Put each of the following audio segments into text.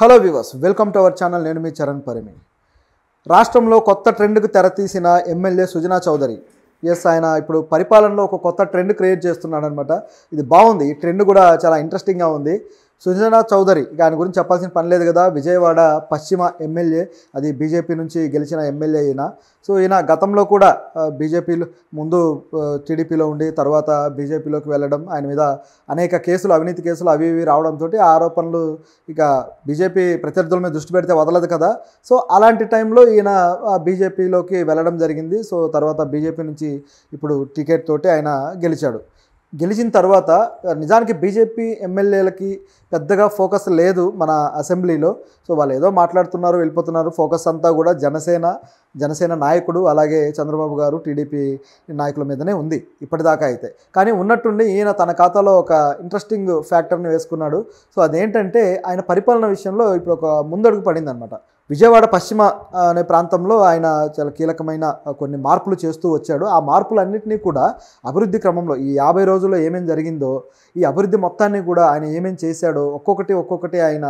Hello viewers welcome to our channel నేను మీ చరణ్ పరిమి రాష్ట్రంలో కొత్త ట్రెండ్కు తెరతీసిన ఎమ్మెల్యే సుజనా చౌదరి ఎస్ ఆయన ఇప్పుడు పరిపాలనలో ఒక కొత్త ట్రెండ్ క్రియేట్ చేస్తున్నాడనమాట ఇది బాగుంది ఈ ట్రెండ్ కూడా చాలా ఇంట్రెస్టింగ్గా ఉంది సుజనాథ్ చౌదరి ఇక ఆయన గురించి చెప్పాల్సిన పని లేదు కదా విజయవాడ పశ్చిమ ఎమ్మెల్యే అది బీజేపీ నుంచి గెలిచిన ఎమ్మెల్యే ఈయన సో ఈయన గతంలో కూడా బీజేపీలో ముందు టీడీపీలో ఉండి తర్వాత బీజేపీలోకి వెళ్ళడం ఆయన మీద అనేక కేసులు అవినీతి కేసులు అవి ఇవి రావడంతో ఆరోపణలు ఇక బీజేపీ ప్రత్యర్థుల మీద దృష్టి పెడితే వదలదు కదా సో అలాంటి టైంలో ఈయన బీజేపీలోకి వెళ్ళడం జరిగింది సో తర్వాత బీజేపీ నుంచి ఇప్పుడు టికెట్ తోటి ఆయన గెలిచాడు గెలిచిన తర్వాత నిజానికి బీజేపీ ఎమ్మెల్యేలకి పెద్దగా ఫోకస్ లేదు మన అసెంబ్లీలో సో వాళ్ళు ఏదో మాట్లాడుతున్నారు వెళ్ళిపోతున్నారు ఫోకస్ అంతా కూడా జనసేన జనసేన నాయకుడు అలాగే చంద్రబాబు గారు టీడీపీ నాయకుల మీదనే ఉంది ఇప్పటిదాకా అయితే కానీ ఉన్నట్టుండి ఈయన తన ఖాతాలో ఒక ఇంట్రెస్టింగ్ ఫ్యాక్టర్ని వేసుకున్నాడు సో అదేంటంటే ఆయన పరిపాలన విషయంలో ఇప్పుడు ఒక ముందడుగు పడిందనమాట విజయవాడ పశ్చిమ అనే ప్రాంతంలో ఆయన చాలా కీలకమైన కొన్ని మార్పులు చేస్తూ వచ్చాడు ఆ మార్పులన్నింటినీ కూడా అభివృద్ధి క్రమంలో ఈ యాభై రోజుల్లో ఏమేం జరిగిందో ఈ అభివృద్ధి మొత్తాన్ని కూడా ఆయన ఏమేం చేశాడో ఒక్కొక్కటి ఒక్కొక్కటి ఆయన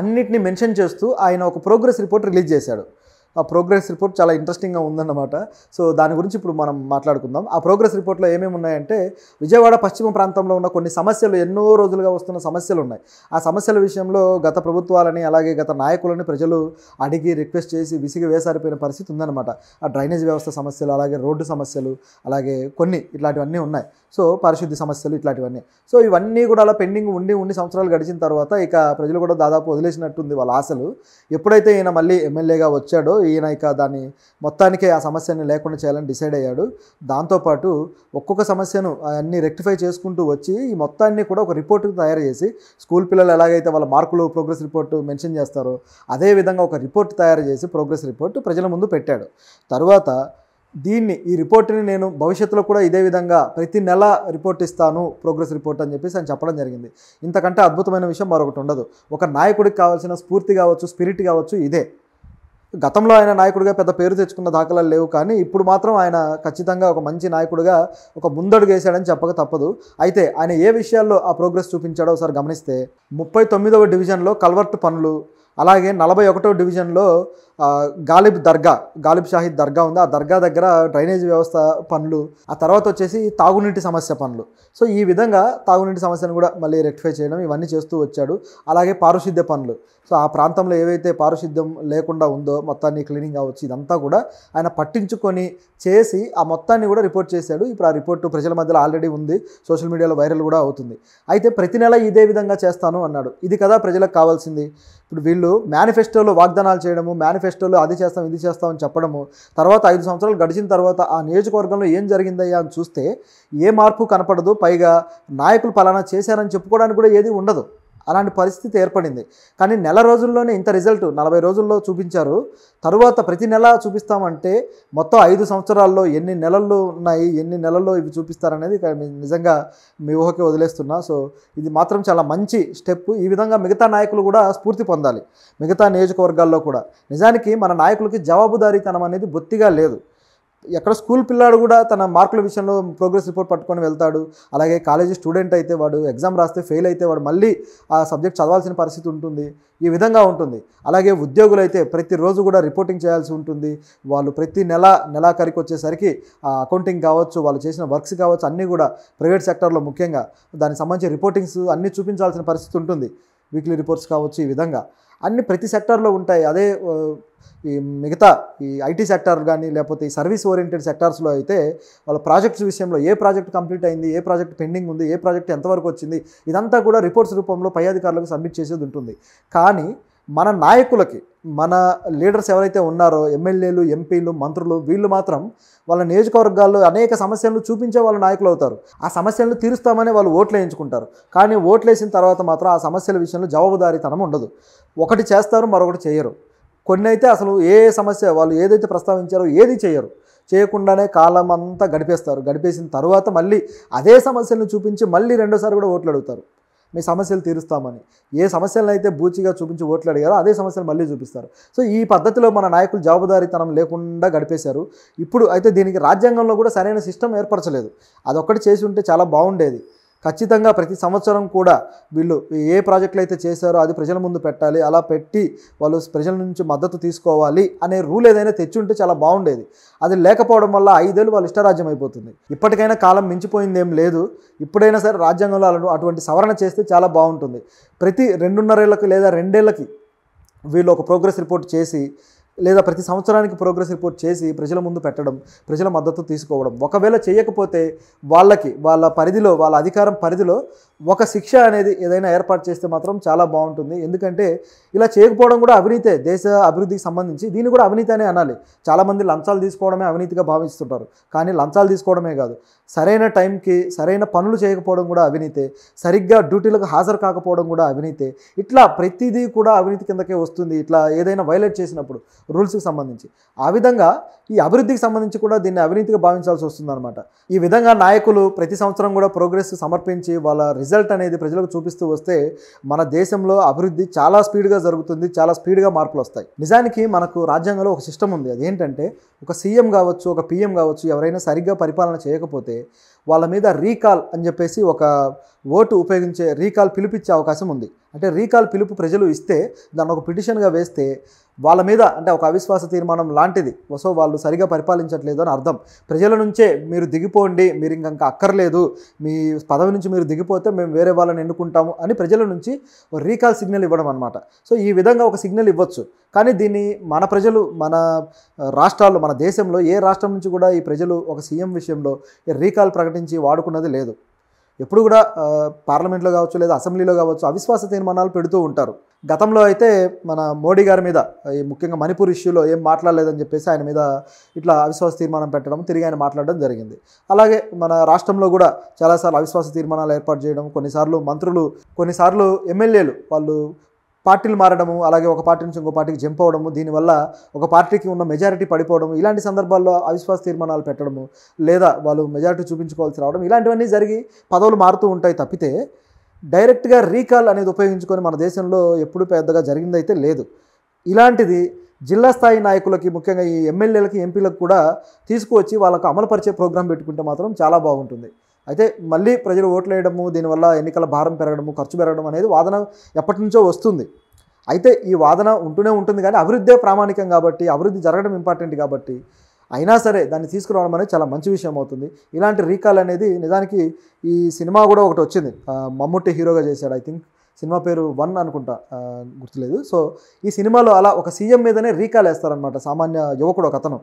అన్నిటిని మెన్షన్ చేస్తూ ఆయన ఒక ప్రోగ్రెస్ రిపోర్ట్ రిలీజ్ చేశాడు ఆ ప్రోగ్రెస్ రిపోర్ట్ చాలా ఇంట్రెస్టింగ్గా ఉందన్నమాట సో దాని గురించి ఇప్పుడు మనం మాట్లాడుకుందాం ఆ ప్రోగ్రెస్ రిపోర్ట్లో ఏమేమి ఉన్నాయంటే విజయవాడ పశ్చిమ ప్రాంతంలో ఉన్న కొన్ని సమస్యలు ఎన్నో రోజులుగా వస్తున్న సమస్యలు ఉన్నాయి ఆ సమస్యల విషయంలో గత ప్రభుత్వాలని అలాగే గత నాయకులని ప్రజలు అడిగి రిక్వెస్ట్ చేసి విసిగి వేసారిపోయిన పరిస్థితి ఉందన్నమాట ఆ డ్రైనేజ్ వ్యవస్థ సమస్యలు అలాగే రోడ్డు సమస్యలు అలాగే కొన్ని ఇట్లాంటివన్నీ ఉన్నాయి సో పారిశుద్ధ్య సమస్యలు ఇట్లాంటివన్నీ సో ఇవన్నీ కూడా అలా పెండింగ్ ఉండి ఉండి సంవత్సరాలు గడిచిన తర్వాత ఇక ప్రజలు కూడా దాదాపు వదిలేసినట్టుంది వాళ్ళ ఆశలు ఎప్పుడైతే ఈయన మళ్ళీ ఎమ్మెల్యేగా వచ్చాడో ఈయన ఇక దాన్ని మొత్తానికే ఆ సమస్యని లేకుండా చేయాలని డిసైడ్ అయ్యాడు దాంతోపాటు ఒక్కొక్క సమస్యను అన్ని రెక్టిఫై చేసుకుంటూ వచ్చి ఈ మొత్తాన్ని కూడా ఒక రిపోర్ట్ తయారు చేసి స్కూల్ పిల్లలు ఎలాగైతే వాళ్ళ మార్కులు ప్రోగ్రెస్ రిపోర్ట్ మెన్షన్ చేస్తారో అదే విధంగా ఒక రిపోర్ట్ తయారు చేసి ప్రోగ్రెస్ రిపోర్ట్ ప్రజల ముందు పెట్టాడు తరువాత దీన్ని ఈ రిపోర్ట్ని నేను భవిష్యత్తులో కూడా ఇదే విధంగా ప్రతి నెల రిపోర్ట్ ఇస్తాను ప్రోగ్రెస్ రిపోర్ట్ అని చెప్పేసి ఆయన చెప్పడం జరిగింది ఇంతకంటే అద్భుతమైన విషయం మరొకటి ఉండదు ఒక నాయకుడికి కావాల్సిన స్ఫూర్తి కావచ్చు స్పిరిట్ కావచ్చు ఇదే గతంలో ఆయన నాయకుడిగా పెద్ద పేరు తెచ్చుకున్న దాఖలాలు లేవు కానీ ఇప్పుడు మాత్రం ఆయన ఖచ్చితంగా ఒక మంచి నాయకుడిగా ఒక ముందడుగు వేశాడని చెప్పక తప్పదు అయితే ఆయన ఏ విషయాల్లో ఆ ప్రోగ్రెస్ చూపించాడో ఒకసారి గమనిస్తే ముప్పై తొమ్మిదవ డివిజన్లో కల్వర్ట్ పనులు అలాగే నలభై ఒకటో డివిజన్లో గాలిబ్ దర్గా గాలిబ్ షాహిద్ దర్గా ఉంది ఆ దర్గా దగ్గర డ్రైనేజ్ వ్యవస్థ పనులు ఆ తర్వాత వచ్చేసి తాగునీటి సమస్య పనులు సో ఈ విధంగా తాగునీటి సమస్యను కూడా మళ్ళీ రెక్టిఫై చేయడం ఇవన్నీ చేస్తూ వచ్చాడు అలాగే పారిశుద్ధ్య పనులు సో ఆ ప్రాంతంలో ఏవైతే పారిశుద్ధ్యం లేకుండా ఉందో మొత్తాన్ని క్లీనింగ్ కావచ్చు ఇదంతా కూడా ఆయన పట్టించుకొని చేసి ఆ మొత్తాన్ని కూడా రిపోర్ట్ చేశాడు ఇప్పుడు ఆ రిపోర్ట్ ప్రజల మధ్యలో ఆల్రెడీ ఉంది సోషల్ మీడియాలో వైరల్ కూడా అవుతుంది అయితే ప్రతి నెల ఇదే విధంగా చేస్తాను అన్నాడు ఇది కదా ప్రజలకు కావాల్సింది ఇప్పుడు వీళ్ళు మేనిఫెస్టోలో వాగ్దానాలు చేయడము మేనిఫెస్టో మేనిఫెస్టోలో అది చేస్తాం ఇది చేస్తాం అని చెప్పడము తర్వాత ఐదు సంవత్సరాలు గడిచిన తర్వాత ఆ నియోజకవర్గంలో ఏం జరిగిందయ్యా అని చూస్తే ఏ మార్పు కనపడదు పైగా నాయకులు పలానా చేశారని చెప్పుకోవడానికి కూడా ఏది ఉండదు అలాంటి పరిస్థితి ఏర్పడింది కానీ నెల రోజుల్లోనే ఇంత రిజల్ట్ నలభై రోజుల్లో చూపించారు తరువాత ప్రతి నెల చూపిస్తామంటే మొత్తం ఐదు సంవత్సరాల్లో ఎన్ని నెలల్లో ఉన్నాయి ఎన్ని నెలల్లో ఇవి చూపిస్తారనేది నిజంగా మీ ఊహకే వదిలేస్తున్నా సో ఇది మాత్రం చాలా మంచి స్టెప్ ఈ విధంగా మిగతా నాయకులు కూడా స్ఫూర్తి పొందాలి మిగతా నియోజకవర్గాల్లో కూడా నిజానికి మన నాయకులకి జవాబుదారీతనం అనేది బొత్తిగా లేదు ఎక్కడ స్కూల్ పిల్లాడు కూడా తన మార్కుల విషయంలో ప్రోగ్రెస్ రిపోర్ట్ పట్టుకొని వెళ్తాడు అలాగే కాలేజీ స్టూడెంట్ అయితే వాడు ఎగ్జామ్ రాస్తే ఫెయిల్ అయితే వాడు మళ్ళీ ఆ సబ్జెక్ట్ చదవాల్సిన పరిస్థితి ఉంటుంది ఈ విధంగా ఉంటుంది అలాగే ఉద్యోగులు అయితే ప్రతిరోజు కూడా రిపోర్టింగ్ చేయాల్సి ఉంటుంది వాళ్ళు ప్రతి నెల నెలాఖరికి వచ్చేసరికి ఆ అకౌంటింగ్ కావచ్చు వాళ్ళు చేసిన వర్క్స్ కావచ్చు అన్నీ కూడా ప్రైవేట్ సెక్టర్లో ముఖ్యంగా దానికి సంబంధించి రిపోర్టింగ్స్ అన్నీ చూపించాల్సిన పరిస్థితి ఉంటుంది వీక్లీ రిపోర్ట్స్ కావచ్చు ఈ విధంగా అన్ని ప్రతి సెక్టార్లో ఉంటాయి అదే ఈ మిగతా ఈ ఐటీ సెక్టార్ కానీ లేకపోతే ఈ సర్వీస్ ఓరియంటెడ్ సెక్టార్స్లో అయితే వాళ్ళ ప్రాజెక్ట్స్ విషయంలో ఏ ప్రాజెక్ట్ కంప్లీట్ అయింది ఏ ప్రాజెక్ట్ పెండింగ్ ఉంది ఏ ప్రాజెక్ట్ ఎంతవరకు వచ్చింది ఇదంతా కూడా రిపోర్ట్స్ రూపంలో పై అధికారులకు సబ్మిట్ చేసేది ఉంటుంది కానీ మన నాయకులకి మన లీడర్స్ ఎవరైతే ఉన్నారో ఎమ్మెల్యేలు ఎంపీలు మంత్రులు వీళ్ళు మాత్రం వాళ్ళ నియోజకవర్గాల్లో అనేక సమస్యలను చూపించే వాళ్ళు నాయకులు అవుతారు ఆ సమస్యలను తీరుస్తామని వాళ్ళు ఓట్లు వేయించుకుంటారు కానీ ఓట్లు వేసిన తర్వాత మాత్రం ఆ సమస్యల విషయంలో జవాబుదారీతనం ఉండదు ఒకటి చేస్తారు మరొకటి చేయరు కొన్ని అయితే అసలు ఏ సమస్య వాళ్ళు ఏదైతే ప్రస్తావించారో ఏది చేయరు చేయకుండానే కాలం అంతా గడిపేస్తారు గడిపేసిన తర్వాత మళ్ళీ అదే సమస్యలను చూపించి మళ్ళీ రెండోసారి కూడా ఓట్లు అడుగుతారు మీ సమస్యలు తీరుస్తామని ఏ సమస్యలను అయితే బూచిగా చూపించి ఓట్లు అడిగారో అదే సమస్యలు మళ్ళీ చూపిస్తారు సో ఈ పద్ధతిలో మన నాయకులు జవాబుదారీతనం లేకుండా గడిపేశారు ఇప్పుడు అయితే దీనికి రాజ్యాంగంలో కూడా సరైన సిస్టమ్ ఏర్పరచలేదు అదొక్కటి చేసి ఉంటే చాలా బాగుండేది ఖచ్చితంగా ప్రతి సంవత్సరం కూడా వీళ్ళు ఏ ప్రాజెక్టులు అయితే చేశారో అది ప్రజల ముందు పెట్టాలి అలా పెట్టి వాళ్ళు ప్రజల నుంచి మద్దతు తీసుకోవాలి అనే రూల్ ఏదైనా తెచ్చుంటే చాలా బాగుండేది అది లేకపోవడం వల్ల ఐదేళ్ళు వాళ్ళు ఇష్టరాజ్యం అయిపోతుంది ఇప్పటికైనా కాలం మించిపోయింది ఏం లేదు ఇప్పుడైనా సరే రాజ్యాంగంలో అటువంటి సవరణ చేస్తే చాలా బాగుంటుంది ప్రతి రెండున్నరేళ్ళకి లేదా రెండేళ్లకి వీళ్ళు ఒక ప్రోగ్రెస్ రిపోర్ట్ చేసి లేదా ప్రతి సంవత్సరానికి ప్రోగ్రెస్ రిపోర్ట్ చేసి ప్రజల ముందు పెట్టడం ప్రజల మద్దతు తీసుకోవడం ఒకవేళ చేయకపోతే వాళ్ళకి వాళ్ళ పరిధిలో వాళ్ళ అధికారం పరిధిలో ఒక శిక్ష అనేది ఏదైనా ఏర్పాటు చేస్తే మాత్రం చాలా బాగుంటుంది ఎందుకంటే ఇలా చేయకపోవడం కూడా అవినీతే దేశ అభివృద్ధికి సంబంధించి దీన్ని కూడా అవినీతి అనే అనాలి చాలామంది లంచాలు తీసుకోవడమే అవినీతిగా భావిస్తుంటారు కానీ లంచాలు తీసుకోవడమే కాదు సరైన టైంకి సరైన పనులు చేయకపోవడం కూడా అవినీతే సరిగ్గా డ్యూటీలకు హాజరు కాకపోవడం కూడా అవినీతే ఇట్లా ప్రతిదీ కూడా అవినీతి కిందకే వస్తుంది ఇట్లా ఏదైనా వైలేట్ చేసినప్పుడు రూల్స్కి సంబంధించి ఆ విధంగా ఈ అభివృద్ధికి సంబంధించి కూడా దీన్ని అవినీతిగా భావించాల్సి వస్తుందన్నమాట ఈ విధంగా నాయకులు ప్రతి సంవత్సరం కూడా ప్రోగ్రెస్ సమర్పించి వాళ్ళ రిజల్ట్ అనేది ప్రజలకు చూపిస్తూ వస్తే మన దేశంలో అభివృద్ధి చాలా స్పీడ్గా జరుగుతుంది చాలా స్పీడ్గా మార్పులు వస్తాయి నిజానికి మనకు రాజ్యాంగంలో ఒక సిస్టమ్ ఉంది అదేంటంటే ఒక సీఎం కావచ్చు ఒక పీఎం కావచ్చు ఎవరైనా సరిగ్గా పరిపాలన చేయకపోతే Sí. వాళ్ళ మీద రీకాల్ అని చెప్పేసి ఒక ఓటు ఉపయోగించే రీకాల్ పిలిపించే అవకాశం ఉంది అంటే రీకాల్ పిలుపు ప్రజలు ఇస్తే దాన్ని ఒక పిటిషన్గా వేస్తే వాళ్ళ మీద అంటే ఒక అవిశ్వాస తీర్మానం లాంటిది వసో వాళ్ళు సరిగా పరిపాలించట్లేదు అని అర్థం ప్రజల నుంచే మీరు దిగిపోండి మీరు ఇంక అక్కర్లేదు మీ పదవి నుంచి మీరు దిగిపోతే మేము వేరే వాళ్ళని ఎన్నుకుంటాము అని ప్రజల నుంచి ఒక రీకాల్ సిగ్నల్ ఇవ్వడం అనమాట సో ఈ విధంగా ఒక సిగ్నల్ ఇవ్వచ్చు కానీ దీన్ని మన ప్రజలు మన రాష్ట్రాల్లో మన దేశంలో ఏ రాష్ట్రం నుంచి కూడా ఈ ప్రజలు ఒక సీఎం విషయంలో రీకాల్ ప్రకటించారు ప్రకటించి వాడుకున్నది లేదు ఎప్పుడు కూడా పార్లమెంట్లో కావచ్చు లేదా అసెంబ్లీలో కావచ్చు అవిశ్వాస తీర్మానాలు పెడుతూ ఉంటారు గతంలో అయితే మన మోడీ గారి మీద ఈ ముఖ్యంగా మణిపూర్ ఇష్యూలో ఏం మాట్లాడలేదని చెప్పేసి ఆయన మీద ఇట్లా అవిశ్వాస తీర్మానం పెట్టడం తిరిగి ఆయన మాట్లాడడం జరిగింది అలాగే మన రాష్ట్రంలో కూడా చాలాసార్లు అవిశ్వాస తీర్మానాలు ఏర్పాటు చేయడం కొన్నిసార్లు మంత్రులు కొన్నిసార్లు ఎమ్మెల్యేలు వాళ్ళు పార్టీలు మారడము అలాగే ఒక పార్టీ నుంచి ఇంకో పార్టీకి జంప్ దీనివల్ల ఒక పార్టీకి ఉన్న మెజారిటీ పడిపోవడము ఇలాంటి సందర్భాల్లో అవిశ్వాస తీర్మానాలు పెట్టడము లేదా వాళ్ళు మెజారిటీ చూపించుకోవాల్సి రావడం ఇలాంటివన్నీ జరిగి పదవులు మారుతూ ఉంటాయి తప్పితే డైరెక్ట్గా రీకాల్ అనేది ఉపయోగించుకొని మన దేశంలో ఎప్పుడూ పెద్దగా జరిగిందైతే లేదు ఇలాంటిది జిల్లా స్థాయి నాయకులకి ముఖ్యంగా ఈ ఎమ్మెల్యేలకి ఎంపీలకు కూడా తీసుకువచ్చి వాళ్ళకు అమలుపరిచే ప్రోగ్రాం పెట్టుకుంటే మాత్రం చాలా బాగుంటుంది అయితే మళ్ళీ ప్రజలు ఓట్లు వేయడము దీనివల్ల ఎన్నికల భారం పెరగడము ఖర్చు పెరగడం అనేది వాదన ఎప్పటి నుంచో వస్తుంది అయితే ఈ వాదన ఉంటూనే ఉంటుంది కానీ అభివృద్ధే ప్రామాణికం కాబట్టి అభివృద్ధి జరగడం ఇంపార్టెంట్ కాబట్టి అయినా సరే దాన్ని తీసుకురావడం అనేది చాలా మంచి విషయం అవుతుంది ఇలాంటి రీకాల్ అనేది నిజానికి ఈ సినిమా కూడా ఒకటి వచ్చింది మమ్ముట్టి హీరోగా చేశాడు ఐ థింక్ సినిమా పేరు వన్ అనుకుంటా గుర్తులేదు సో ఈ సినిమాలో అలా ఒక సీఎం మీదనే రీకాల్ వేస్తారనమాట సామాన్య యువకుడు ఒక అతను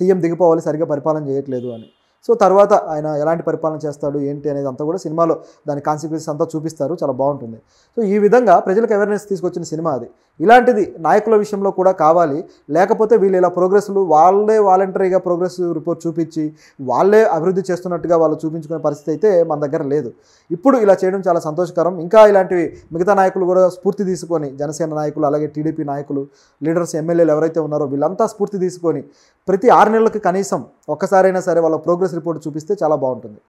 సీఎం దిగిపోవాలి సరిగ్గా పరిపాలన చేయట్లేదు అని సో తర్వాత ఆయన ఎలాంటి పరిపాలన చేస్తాడు ఏంటి అనేది అంతా కూడా సినిమాలో దాని కాన్సిక్వెన్సెస్ అంతా చూపిస్తారు చాలా బాగుంటుంది సో ఈ విధంగా ప్రజలకు అవేర్నెస్ తీసుకొచ్చిన సినిమా అది ఇలాంటిది నాయకుల విషయంలో కూడా కావాలి లేకపోతే వీళ్ళు ఇలా ప్రోగ్రెస్లు వాళ్ళే వాలంటరీగా ప్రోగ్రెస్ రిపోర్ట్ చూపించి వాళ్ళే అభివృద్ధి చేస్తున్నట్టుగా వాళ్ళు చూపించుకునే పరిస్థితి అయితే మన దగ్గర లేదు ఇప్పుడు ఇలా చేయడం చాలా సంతోషకరం ఇంకా ఇలాంటివి మిగతా నాయకులు కూడా స్ఫూర్తి తీసుకొని జనసేన నాయకులు అలాగే టీడీపీ నాయకులు లీడర్స్ ఎమ్మెల్యేలు ఎవరైతే ఉన్నారో వీళ్ళంతా స్ఫూర్తి తీసుకొని ప్రతి ఆరు నెలలకు కనీసం ఒక్కసారైనా సరే వాళ్ళ ప్రోగ్రెస్ ప్రోగ్రెస్ రిపోర్ట్ చూపిస్తే చాలా బాగుంటుంది